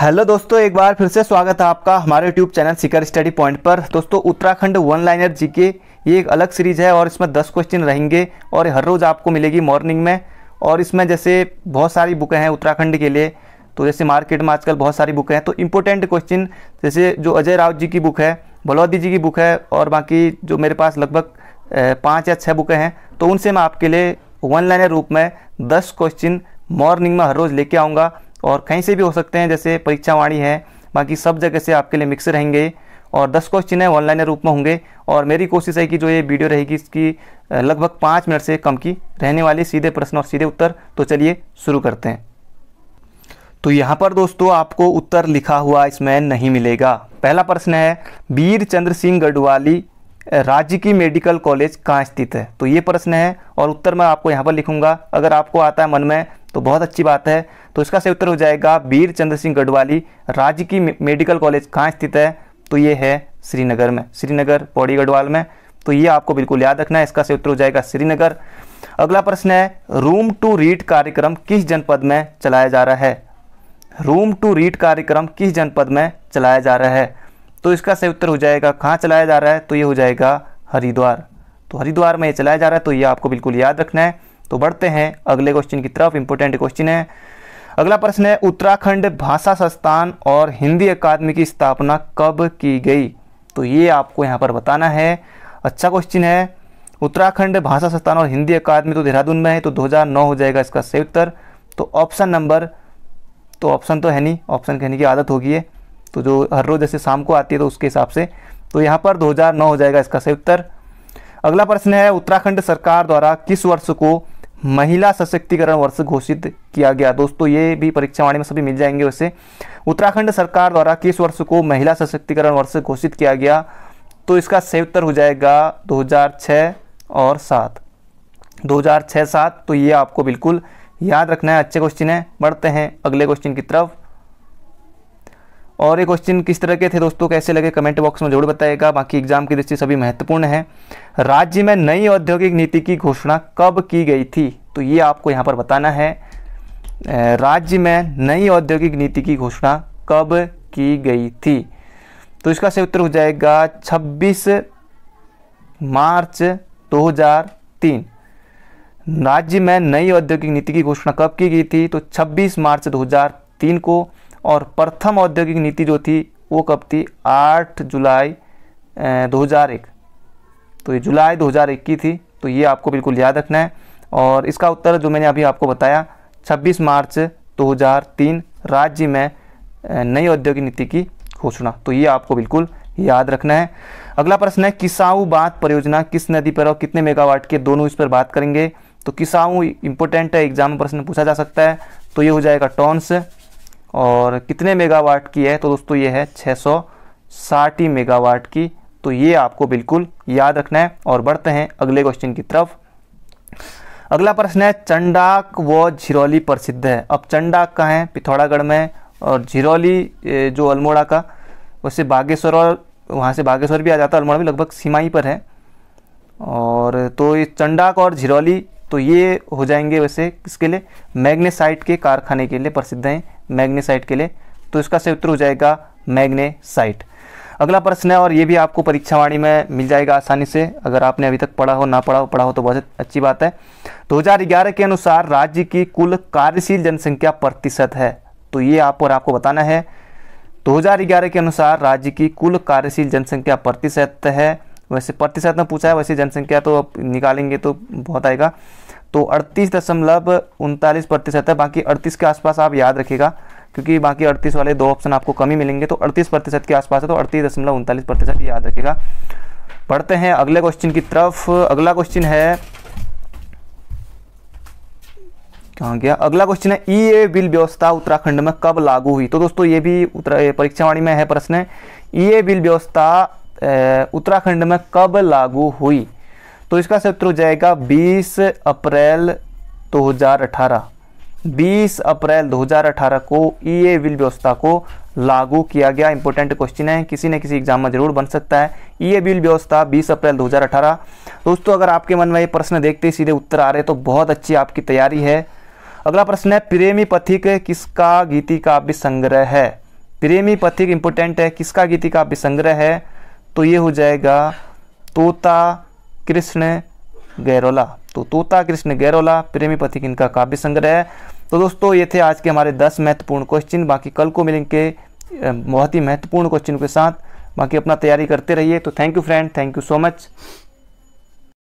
hello दोस्तों एक बार फिर से स्वागत है आपका हमारे YouTube channel Sikar study point पर दोस्तों उत्तराखंड वन लाइनर जी के ये एक अलग सीरीज़ है और इसमें दस क्वेश्चन रहेंगे और हर रोज़ आपको मिलेगी मॉर्निंग में और इसमें जैसे बहुत सारी बुकें हैं उत्तराखंड के लिए तो जैसे मार्केट में आजकल बहुत सारी बुकें हैं तो इंपॉर्टेंट क्वेश्चन जैसे जो अजय राउत जी की बुक है बलौदी जी की बुक है और बाकी जो मेरे पास लगभग पाँच या छः बुकें हैं तो उनसे मैं आपके लिए वन लाइनर रूप में दस क्वेश्चन मॉर्निंग में हर रोज़ लेके आऊँगा और कहीं से भी हो सकते हैं जैसे परीक्षा वाणी है बाकी सब जगह से आपके लिए मिक्स रहेंगे और 10 क्वेश्चन है ऑनलाइन रूप में होंगे और मेरी कोशिश है कि जो ये वीडियो रहेगी इसकी लगभग पाँच मिनट से कम की रहने वाली सीधे प्रश्न और सीधे उत्तर तो चलिए शुरू करते हैं तो यहाँ पर दोस्तों आपको उत्तर लिखा हुआ इसमें नहीं मिलेगा पहला प्रश्न है वीर चंद्र सिंह गढ़वाली राज्य की मेडिकल कॉलेज कहाँ स्थित है तो ये प्रश्न है और उत्तर मैं आपको यहाँ पर लिखूंगा अगर आपको आता है मन में तो बहुत अच्छी बात है तो इसका सही उत्तर हो जाएगा वीर चंद्र सिंह गढ़वाली राज्य की मेडिकल कॉलेज कहाँ स्थित है तो ये है श्रीनगर में श्रीनगर पौड़ी गढ़वाल में तो ये आपको बिल्कुल याद रखना है इसका सही उत्तर हो जाएगा श्रीनगर अगला प्रश्न है रूम टू रीड कार्यक्रम किस जनपद में चलाया जा रहा है रूम टू रीड कार्यक्रम किस जनपद में चलाया जा रहा है तो इसका सही उत्तर हो जाएगा कहाँ चलाया जा रहा है तो ये हो जाएगा हरिद्वार तो हरिद्वार में ये चलाया जा रहा है तो ये आपको बिल्कुल याद रखना है तो बढ़ते हैं अगले क्वेश्चन की तरफ इंपोर्टेंट क्वेश्चन है अगला प्रश्न है उत्तराखंड भाषा संस्थान और हिंदी अकादमी की स्थापना कब की गई तो ये आपको यहाँ पर बताना है अच्छा क्वेश्चन है उत्तराखंड भाषा संस्थान और हिंदी अकादमी तो देहरादून में है तो 2009 हो जाएगा इसका सही उत्तर तो ऑप्शन नंबर तो ऑप्शन तो है नहीं ऑप्शन कहने की आदत होगी है तो जो हर रोज़ जैसे शाम को आती है तो उसके हिसाब से तो यहाँ पर 2009 हो जाएगा इसका सही उत्तर अगला प्रश्न है उत्तराखंड सरकार द्वारा किस वर्ष को महिला सशक्तिकरण वर्ष घोषित किया गया दोस्तों ये भी परीक्षा वाणी में सभी मिल जाएंगे वैसे उत्तराखंड सरकार द्वारा किस वर्ष को महिला सशक्तिकरण वर्ष घोषित किया गया तो इसका उत्तर हो जाएगा 2006 और 7 2006 7 तो ये आपको बिल्कुल याद रखना है अच्छे क्वेश्चन है बढ़ते हैं अगले क्वेश्चन की तरफ और ये क्वेश्चन किस तरह के थे दोस्तों कैसे लगे कमेंट बॉक्स में जरूर बताएगा बाकी एग्जाम की दृष्टि सभी महत्वपूर्ण है राज्य में नई औद्योगिक नीति की घोषणा कब की गई थी तो ये आपको यहाँ पर बताना है राज्य में नई औद्योगिक नीति की घोषणा कब की गई थी तो इसका सही उत्तर हो जाएगा 26 मार्च 2003 राज्य में नई औद्योगिक नीति की घोषणा कब की गई थी तो 26 मार्च 2003 को और प्रथम औद्योगिक नीति जो थी वो कब थी आठ जुलाई दो हज़ार एक तो ये जुलाई दो हज़ार एक की थी तो ये आपको बिल्कुल याद रखना है और इसका उत्तर जो मैंने अभी आपको बताया छब्बीस मार्च दो हज़ार तीन राज्य में नई औद्योगिक नीति की घोषणा तो ये आपको बिल्कुल याद रखना है अगला प्रश्न है किसाऊ बात परियोजना किस नदी पर और कितने मेगावाट के दोनों इस पर बात करेंगे तो किसाऊ इंपॉर्टेंट है एग्जाम में प्रश्न पूछा जा सकता है तो ये हो जाएगा टॉन्स और कितने मेगावाट की है तो दोस्तों ये है 660 ही मेगावाट की तो ये आपको बिल्कुल याद रखना है और बढ़ते हैं अगले क्वेश्चन की तरफ अगला प्रश्न है चंडाक व झिरौली प्रसिद्ध है अब चंडाक का है पिथौरागढ़ में और झिरौली जो अल्मोड़ा का वैसे बागेश्वर और वहाँ से बागेश्वर भी आ जाता है अल्मोड़ा भी लगभग सीमा ही पर है और तो ये चंडाक और झिरौली तो ये हो जाएंगे वैसे किसके लिए मैग्नेसाइट के कारखाने के लिए प्रसिद्ध हैं मैग्नेसाइट के लिए तो इसका सही उत्तर हो जाएगा मैग्नेसाइट अगला प्रश्न है और ये भी आपको परीक्षावाणी में मिल जाएगा आसानी से अगर आपने अभी तक पढ़ा हो ना पढ़ा हो पढ़ा हो तो बहुत अच्छी बात है 2011 के अनुसार राज्य की कुल कार्यशील जनसंख्या प्रतिशत है तो ये आप और आपको बताना है 2011 के अनुसार राज्य की कुल कार्यशील जनसंख्या प्रतिशत है वैसे प्रतिशत में पूछा है वैसे जनसंख्या तो आप निकालेंगे तो बहुत आएगा तो अड़तीस दशमलव उनतालीस प्रतिशत है बाकी अड़तीस के आसपास आप याद रखिएगा क्योंकि बाकी अड़तीस वाले दो ऑप्शन आपको कमी मिलेंगे तो अड़तीस प्रतिशत के आसपास है तो अड़तीस दशमलव उनतालीस प्रतिशत याद रखेगा पढ़ते हैं अगले क्वेश्चन की तरफ अगला क्वेश्चन है कहा गया अगला क्वेश्चन है ई e ए बिल व्यवस्था उत्तराखंड में कब लागू हुई तो दोस्तों ये भी परीक्षावाणी में है प्रश्न ई e ए बिल व्यवस्था उत्तराखंड में कब लागू हुई तो इसका सत्र हो जाएगा 20 अप्रैल 2018 20 अप्रैल 2018 को ई e ए बिल व्यवस्था को लागू किया गया इंपॉर्टेंट क्वेश्चन है किसी न किसी एग्जाम में जरूर बन सकता है ई e ए बिल व्यवस्था 20 अप्रैल 2018 दोस्तों अगर आपके मन में ये प्रश्न देखते ही सीधे उत्तर आ रहे तो बहुत अच्छी आपकी तैयारी है अगला प्रश्न है प्रेमी पथिक किसका गीति का भी संग्रह है प्रेमी पथिक इंपोर्टेंट है किसका गीति का भी संग्रह है तो ये हो जाएगा तोता कृष्ण गैरोला तो तोता कृष्ण गैरोला प्रेमी पथिक इनका काव्य संग्रह है तो दोस्तों ये थे आज के हमारे दस महत्वपूर्ण क्वेश्चन बाकी कल को मिलेंगे बहुत ही महत्वपूर्ण क्वेश्चन के साथ बाकी अपना तैयारी करते रहिए तो thank you friend thank you so much